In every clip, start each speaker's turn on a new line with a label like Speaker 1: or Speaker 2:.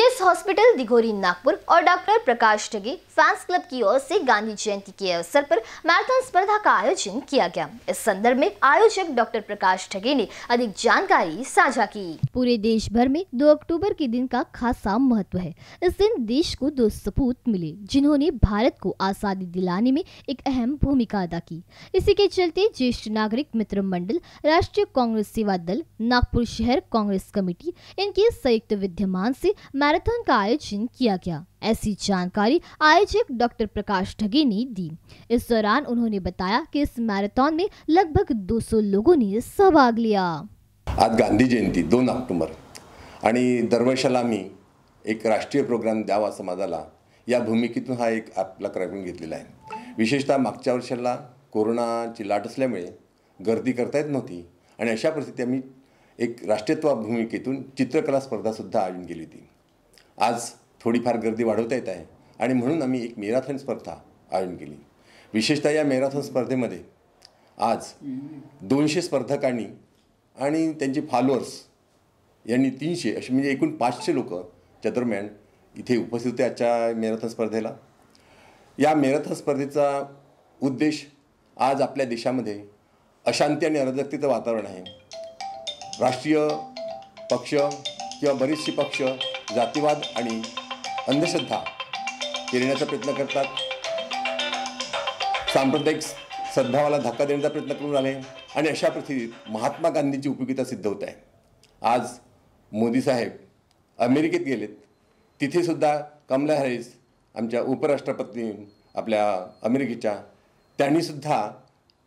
Speaker 1: BS hospital Dighori Nagpur और doctor Prakash Thage fans club की ओर से गांधी जयंती के अवसर पर मैराथन स्पर्धा का आयोजन किया गया इस संदर्भ में आयोजक डॉक्टर प्रकाश ठगे ने अधिक जानकारी साझा की पूरे देश भर में 2 अक्टूबर के दिन का खासा महत्व है इस दिन देश को दो सपूत मिले जिन्होंने भारत को आजादी दिलाने में एक अहम भूमिका अदा की इसी के चलते ज्येष्ठ नागरिक मित्र मंडल राष्ट्रीय कांग्रेस सेवा दल नागपुर शहर कांग्रेस कमेटी इनके संयुक्त विद्यमान ऐसी मैराथन का आयोजन किया गया ऐसी जानकारी आयोजक डॉक्टर प्रकाश ठगे ने दी इस दौरान उन्होंने बताया कि इस मैराथन में लगभग 200 लोगों ने सहभाग लिया
Speaker 2: आज गांधी जयंती दोन ऑक्टोबर आणि दरवर्षाला मी एक राष्ट्रीय प्रोग्राम द्यावा समाजाला या भूमिकेतून हा एक आपला कार्यक्रम घेतलेला आहे विशेषतः मागच्या वर्षाला कोरोनाची लाट असल्यामुळे गर्दी करता येत नव्हती आणि अशा परिस्थिती आम्ही एक राष्ट्रीयत्वा भूमिकेतून चित्रकला स्पर्धासुद्धा आयोजन केली होती आज थोडीफार गर्दी वाढवता येत आहे आणि म्हणून आम्ही एक मेराथॉन स्पर्धा आयोजन केली विशेषतः या मेराथॉन स्पर्धेमध्ये आज दोनशे स्पर्धकांनी आणि त्यांचे फॉलोअर्स यांनी तीनशे असे म्हणजे एकूण पाचशे लोक च्या दरम्यान इथे उपस्थित होते आजच्या मॅरेथॉन स्पर्धेला या मॅरेथॉन स्पर्धेचा उद्देश आज आपल्या देशामध्ये अशांती आणि अराजकतेचं वातावरण आहे राष्ट्रीय पक्ष किंवा बरेचसे पक्ष जातीवाद आणि अंधश्रद्धा येण्याचा प्रयत्न करतात सांप्रदायिक श्रद्धावाला धक्का देण्याचा प्रयत्न करून आले आणि अशा परिस्थितीत महात्मा गांधीची उपयोगिता सिद्ध होत आहे आज मोदी साहेब अमेरिकेत गेलेत तिथेसुद्धा कमला हॅरिस आमच्या उपराष्ट्रपती आपल्या अमेरिकेच्या त्यांनीसुद्धा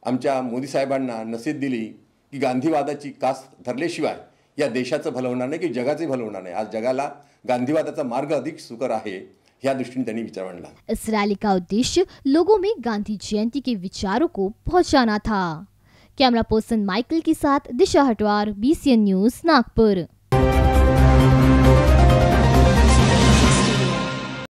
Speaker 2: आमच्या मोदी साहेबांना नसीब दिली की गांधीवादाची कास धरल्याशिवाय या देशाचं भलं होणार नाही की जगाचे भलं होणार नाही आज जगाला गांधीवादाचा मार्ग अधिक सुकर आहे या दृष्टीने त्यांनी विचार मांडला
Speaker 1: इस रॅली का उद्देश लोगों में गांधी जयंती के विचारों को पहुंचाना था कॅमेरा पर्सन मायकल के साथ दिशा हटवार बीसीएन न्यूज नागपूर